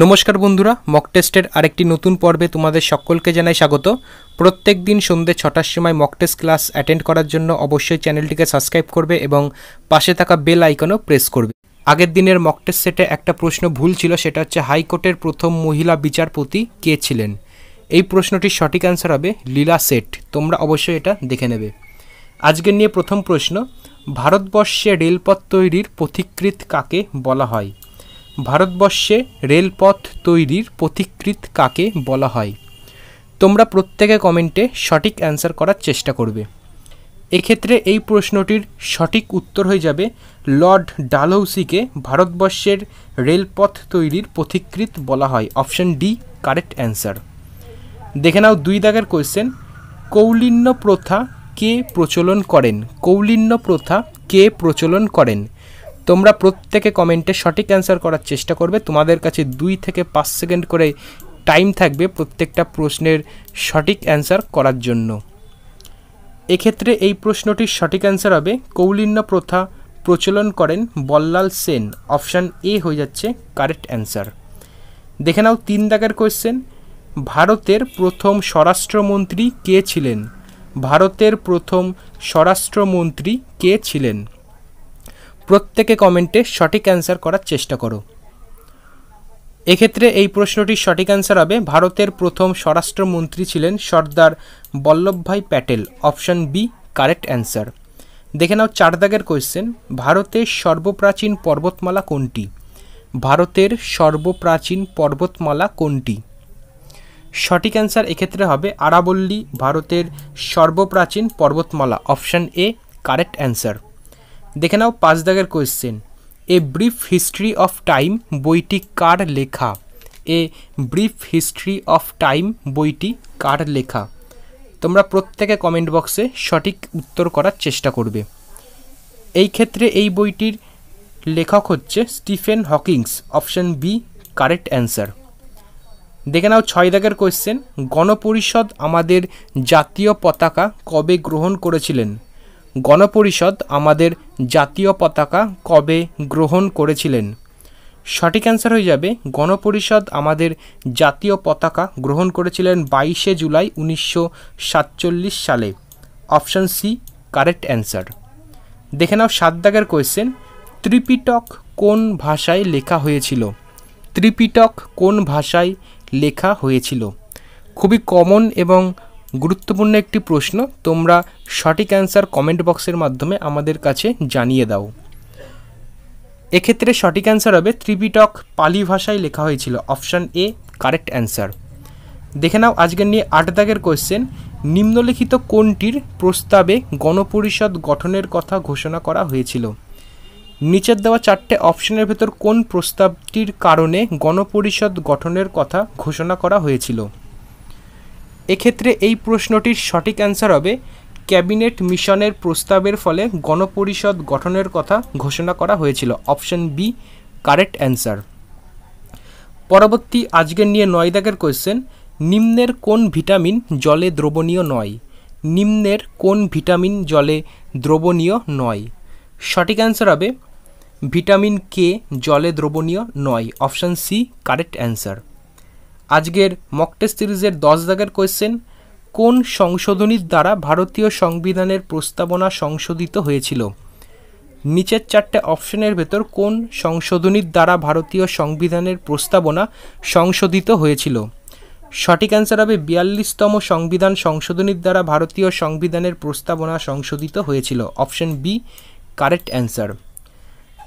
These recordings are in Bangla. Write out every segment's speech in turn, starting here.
নমস্কার বন্ধুরা মক টেস্টের আরেকটি নতুন পর্বে তোমাদের সকলকে জানাই স্বাগত প্রত্যেক দিন সন্ধ্যে ছটার সময় মক টেস্ট ক্লাস অ্যাটেন্ড করার জন্য অবশ্যই চ্যানেলটিকে সাবস্ক্রাইব করবে এবং পাশে থাকা বেল আইকনও প্রেস করবে আগের দিনের মক টেস্ট সেটে একটা প্রশ্ন ভুল ছিল সেটা হচ্ছে হাইকোর্টের প্রথম মহিলা বিচারপতি কে ছিলেন এই প্রশ্নটির সঠিক অ্যান্সার হবে লীলা সেট তোমরা অবশ্যই এটা দেখে নেবে আজকের নিয়ে প্রথম প্রশ্ন ভারতবর্ষে রেলপথ তৈরির পথিকৃত কাকে বলা হয় ভারতবর্ষে রেলপথ তৈরির পথিকৃৎ কাকে বলা হয় তোমরা প্রত্যেকে কমেন্টে সঠিক অ্যান্সার করার চেষ্টা করবে এক্ষেত্রে এই প্রশ্নটির সঠিক উত্তর হয়ে যাবে লর্ড ডালহৌসিকে ভারতবর্ষের রেলপথ তৈরির পথিকৃৎ বলা হয় অপশন ডি কারেক্ট অ্যান্সার দেখে নাও দুই দাগের কোয়েশ্চেন কৌলিন্য প্রথা কে প্রচলন করেন কৌলিন্য প্রথা কে প্রচলন করেন তোমরা প্রত্যেকে কমেন্টে সঠিক অ্যান্সার করার চেষ্টা করবে তোমাদের কাছে দুই থেকে পাঁচ সেকেন্ড করে টাইম থাকবে প্রত্যেকটা প্রশ্নের সঠিক অ্যান্সার করার জন্য এক্ষেত্রে এই প্রশ্নটির সঠিক অ্যান্সার হবে কৌলিন্য প্রথা প্রচলন করেন বল্লাল সেন অপশান এ হয়ে যাচ্ছে কারেক্ট অ্যান্সার দেখে নাও তিন দাগের কোয়েশ্চেন ভারতের প্রথম স্বরাষ্ট্রমন্ত্রী কে ছিলেন ভারতের প্রথম স্বরাষ্ট্রমন্ত্রী কে ছিলেন প্রত্যেকে কমেন্টে সঠিক অ্যান্সার করার চেষ্টা করো এক্ষেত্রে এই প্রশ্নটির সঠিক অ্যান্সার হবে ভারতের প্রথম স্বরাষ্ট্রমন্ত্রী ছিলেন Sardar Vallabhbhai Patel option B correct answer দেখে নাও চার দাগের কোয়েশ্চেন ভারতের সর্বপ্রাচীন পর্বতমালা কোনটি ভারতের সর্বপ্রাচীন পর্বতমালা কোনটি সঠিক অ্যান্সার এক্ষেত্রে হবে আরাবল্লী ভারতের সর্বপ্রাচীন পর্বতমালা অপশান এ কারেক্ট অ্যান্সার দেখে নাও পাঁচ দাগের question a brief history of time বইটি কার লেখা a brief history of time বইটি কার লেখা তোমরা প্রত্যেকে কমেন্ট বক্সে সঠিক উত্তর করার চেষ্টা করবে এই ক্ষেত্রে এই বইটির লেখক হচ্ছে Stephen Hawkings option B correct answer দেখে নাও ছয় দাগের কোয়েশ্চেন গণপরিষদ আমাদের জাতীয় পতাকা কবে গ্রহণ করেছিলেন গণপরিষদ আমাদের জাতীয় পতাকা কবে গ্রহণ করেছিলেন সঠিক অ্যান্সার হয়ে যাবে গণপরিষদ আমাদের জাতীয় পতাকা গ্রহণ করেছিলেন বাইশে জুলাই উনিশশো সাতচল্লিশ সালে অপশান সি কারেক্ট অ্যান্সার দেখে নাও সাত দাগের কোয়েশ্চেন ত্রিপিটক কোন ভাষায় লেখা হয়েছিল ত্রিপিটক কোন ভাষায় লেখা হয়েছিল খুবই কমন এবং গুরুত্বপূর্ণ একটি প্রশ্ন তোমরা সঠিক অ্যান্সার কমেন্ট বক্সের মাধ্যমে আমাদের কাছে জানিয়ে দাও এক্ষেত্রে সঠিক অ্যান্সার হবে ত্রিপিটক পালি ভাষায় লেখা হয়েছিল অপশান এ কারেক্ট অ্যান্সার দেখে নাও আজকের নিয়ে আট দাগের কোয়েশ্চেন নিম্নলিখিত কোনটির প্রস্তাবে গণপরিষদ গঠনের কথা ঘোষণা করা হয়েছিল নিচের দেওয়া চারটে অপশনের ভেতর কোন প্রস্তাবটির কারণে গণপরিষদ গঠনের কথা ঘোষণা করা হয়েছিল এক্ষেত্রে এই প্রশ্নটির সঠিক অ্যান্সার হবে ক্যাবিনেট মিশনের প্রস্তাবের ফলে গণপরিষদ গঠনের কথা ঘোষণা করা হয়েছিল অপশন বি কারেক্ট অ্যান্সার পরবর্তী আজকের নিয়ে নয় দাগের কোয়েশ্চেন নিম্নের কোন ভিটামিন জলে দ্রবণীয় নয় নিম্নের কোন ভিটামিন জলে দ্রবণীয় নয় সঠিক অ্যান্সার হবে ভিটামিন কে জলে দ্রবণীয় নয় অপশান সি কারেক্ট অ্যান্সার আজকের মকটেস্ট সিরিজের দশ দাগের কোয়েশ্চেন কোন সংশোধনীর দ্বারা ভারতীয় সংবিধানের প্রস্তাবনা সংশোধিত হয়েছিল নিচের চারটে অপশনের ভেতর কোন সংশোধনীর দ্বারা ভারতীয় সংবিধানের প্রস্তাবনা সংশোধিত হয়েছিল সঠিক অ্যান্সার হবে বিয়াল্লিশতম সংবিধান সংশোধনীর দ্বারা ভারতীয় সংবিধানের প্রস্তাবনা সংশোধিত হয়েছিল অপশন বি কারেক্ট অ্যান্সার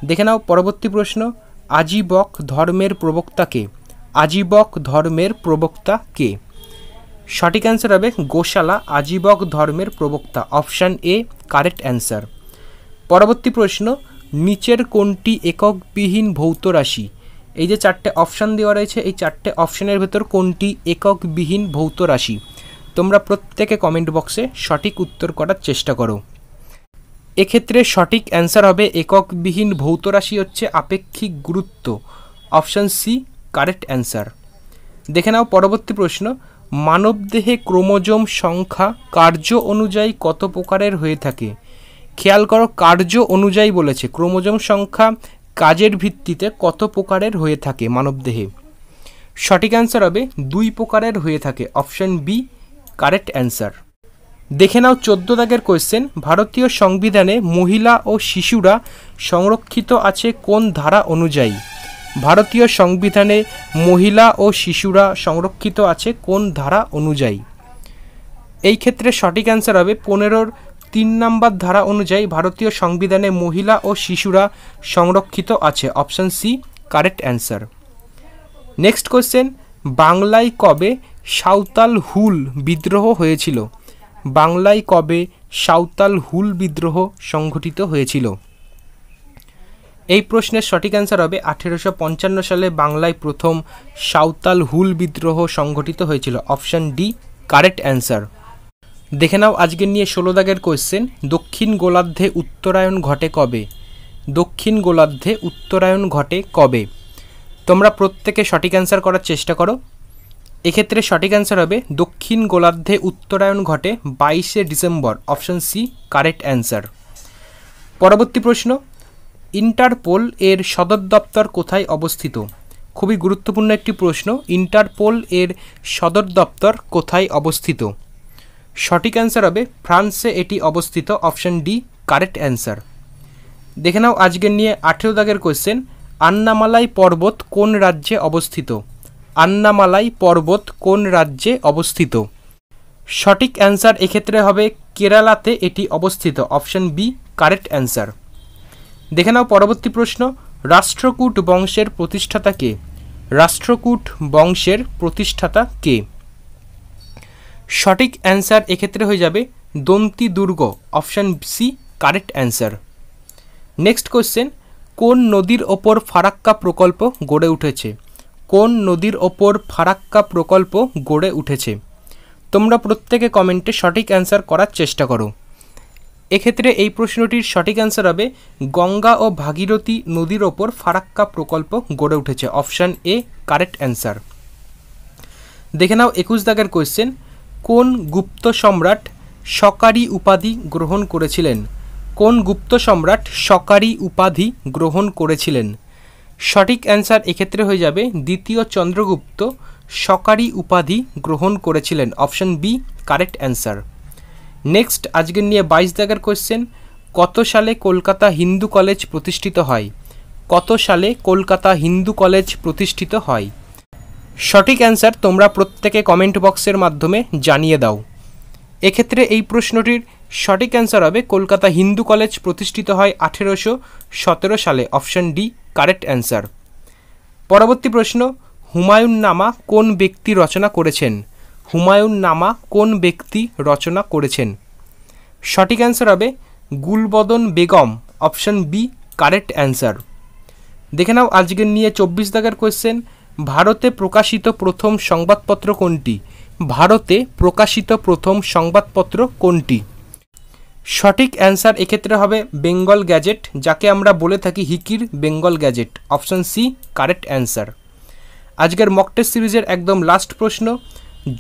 দেখে নাও পরবর্তী প্রশ্ন আজিবক ধর্মের প্রবক্তাকে আজীবক ধর্মের প্রবক্তা কে সঠিক অ্যান্সার হবে গোশালা আজীবক ধর্মের প্রবক্তা অপশান এ কারেক্ট অ্যান্সার পরবর্তী প্রশ্ন নিচের কোনটি এককবিহীন ভৌত রাশি এই যে চারটে অপশান দেওয়া রয়েছে এই চারটে অপশানের ভেতর কোনটি এককবিহীন ভৌত রাশি তোমরা প্রত্যেকে কমেন্ট বক্সে সঠিক উত্তর করার চেষ্টা করো এক্ষেত্রে সঠিক অ্যান্সার হবে এককবিহীন ভৌত রাশি হচ্ছে আপেক্ষিক গুরুত্ব অপশান সি কারেক্ট অ্যান্সার দেখে নাও পরবর্তী প্রশ্ন মানবদেহে ক্রোমোজোম সংখ্যা কার্য অনুযায়ী কত প্রকারের হয়ে থাকে খেয়াল করো কার্য অনুযায়ী বলেছে ক্রোমোজোম সংখ্যা কাজের ভিত্তিতে কত প্রকারের হয়ে থাকে মানবদেহে সঠিক অ্যান্সার হবে দুই প্রকারের হয়ে থাকে অপশন বি কারেক্ট অ্যান্সার দেখে নাও চোদ্দ দাগের কোয়েশ্চেন ভারতীয় সংবিধানে মহিলা ও শিশুরা সংরক্ষিত আছে কোন ধারা অনুযায়ী ভারতীয় সংবিধানে মহিলা ও শিশুরা সংরক্ষিত আছে কোন ধারা অনুযায়ী এই ক্ষেত্রে সঠিক অ্যান্সার হবে পনেরোর তিন নম্বর ধারা অনুযায়ী ভারতীয় সংবিধানে মহিলা ও শিশুরা সংরক্ষিত আছে option C correct answer next question বাংলায় কবে সাঁওতাল হুল বিদ্রোহ হয়েছিল বাংলায় কবে সাঁওতাল হুল বিদ্রোহ সংঘটিত হয়েছিল এই প্রশ্নের সঠিক অ্যান্সার হবে আঠেরোশো পঞ্চান্ন সালে বাংলায় প্রথম সাঁওতাল হুল বিদ্রোহ সংঘটিত হয়েছিল অপশান ডি কারেক্ট অ্যান্সার দেখে নাও আজকের নিয়ে ষোলো দাগের কোয়েশ্চেন দক্ষিণ গোলার্ধে উত্তরায়ণ ঘটে কবে দক্ষিণ গোলার্ধে উত্তরায়ণ ঘটে কবে তোমরা প্রত্যেকে সঠিক অ্যান্সার করার চেষ্টা করো এক্ষেত্রে সঠিক অ্যান্সার হবে দক্ষিণ গোলার্ধে উত্তরায়ণ ঘটে বাইশে December option C correct answer পরবর্তী প্রশ্ন ইন্টারপোল এর সদর দপ্তর কোথায় অবস্থিত খুবই গুরুত্বপূর্ণ একটি প্রশ্ন ইন্টারপোল এর সদর দপ্তর কোথায় অবস্থিত সঠিক অ্যান্সার হবে ফ্রান্সে এটি অবস্থিত অপশান ডি কারেক্ট অ্যান্সার দেখে নাও আজকের নিয়ে আঠেরো দাগের কোয়েশ্চেন আন্নামালাই পর্বত কোন রাজ্যে অবস্থিত আন্নামালাই পর্বত কোন রাজ্যে অবস্থিত সঠিক অ্যান্সার এক্ষেত্রে হবে কেরালাতে এটি অবস্থিত অপশন বি কারেক্ট অ্যান্সার দেখে নাও পরবর্তী প্রশ্ন রাষ্ট্রকূট বংশের প্রতিষ্ঠাতা কে রাষ্ট্রকূট বংশের প্রতিষ্ঠাতা কে সঠিক অ্যান্সার এক্ষেত্রে হয়ে যাবে দন্তি দুর্গ option C correct answer next question কোন নদীর ওপর ফারাক্কা প্রকল্প গড়ে উঠেছে কোন নদীর ওপর ফারাক্কা প্রকল্প গড়ে উঠেছে তোমরা প্রত্যেকে কমেন্টে সঠিক অ্যান্সার করার চেষ্টা করো এক্ষেত্রে এই প্রশ্নটির সঠিক অ্যান্সার হবে গঙ্গা ও ভাগীরথী নদীর ওপর ফারাক্কা প্রকল্প গড়ে উঠেছে অপশান এ কারেক্ট অ্যান্সার দেখে নাও একুশ দাগের কোয়েশ্চেন কোন গুপ্ত সম্রাট সকারি উপাধি গ্রহণ করেছিলেন কোন গুপ্ত সম্রাট সকারি উপাধি গ্রহণ করেছিলেন সঠিক অ্যান্সার এক্ষেত্রে হয়ে যাবে দ্বিতীয় চন্দ্রগুপ্ত সকারি উপাধি গ্রহণ করেছিলেন option B correct answer next আজকে নিয়ে বাইশ দাগের কোয়েশ্চেন কত সালে কলকাতা হিন্দু কলেজ প্রতিষ্ঠিত হয় কত সালে কলকাতা হিন্দু কলেজ প্রতিষ্ঠিত হয় সঠিক অ্যান্সার তোমরা প্রত্যেকে কমেন্ট বক্সের মাধ্যমে জানিয়ে দাও এক্ষেত্রে এই প্রশ্নটির সঠিক অ্যান্সার হবে কলকাতা হিন্দু কলেজ প্রতিষ্ঠিত হয় আঠেরোশো সতেরো সালে অপশান ডি কারেক্ট অ্যান্সার পরবর্তী প্রশ্ন হুমায়ুন নামা কোন ব্যক্তি রচনা করেছেন হুমায়ুন নামা কোন ব্যক্তি রচনা করেছেন সঠিক অ্যান্সার হবে Gulbadan Begum option B correct answer দেখে নাও আজকের নিয়ে চব্বিশ দাগের কোয়েশ্চেন ভারতে প্রকাশিত প্রথম সংবাদপত্র কোনটি ভারতে প্রকাশিত প্রথম সংবাদপত্র কোনটি সঠিক অ্যান্সার এক্ষেত্রে হবে বেঙ্গল গ্যাজেট যাকে আমরা বলে থাকি হিকির Bengal gazette option C correct answer আজকের মকটেস্ট সিরিজের একদম লাস্ট প্রশ্ন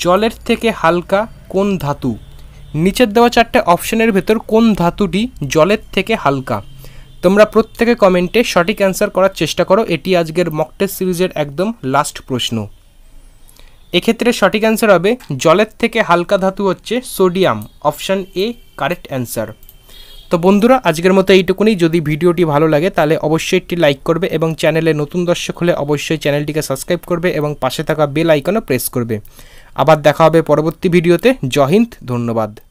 জলের থেকে হালকা কোন ধাতু নিচের দেওয়া চারটে অপশনের ভেতর কোন ধাতুটি জলের থেকে হালকা তোমরা প্রত্যেকে কমেন্টে সঠিক অ্যান্সার করার চেষ্টা করো এটি আজকের মকটেস সিরিজের একদম লাস্ট প্রশ্ন এক্ষেত্রে সঠিক অ্যান্সার হবে জলের থেকে হালকা ধাতু হচ্ছে sodium option A correct answer তো বন্ধুরা আজকের মতো এইটুকুনি যদি ভিডিওটি ভালো লাগে তাহলে অবশ্যই একটি লাইক করবে এবং চ্যানেলে নতুন দর্শক হলে অবশ্যই চ্যানেলটিকে সাবস্ক্রাইব করবে এবং পাশে থাকা বেল আইকনও প্রেস করবে আবার দেখা হবে পরবর্তী ভিডিওতে জয় হিন্দ ধন্যবাদ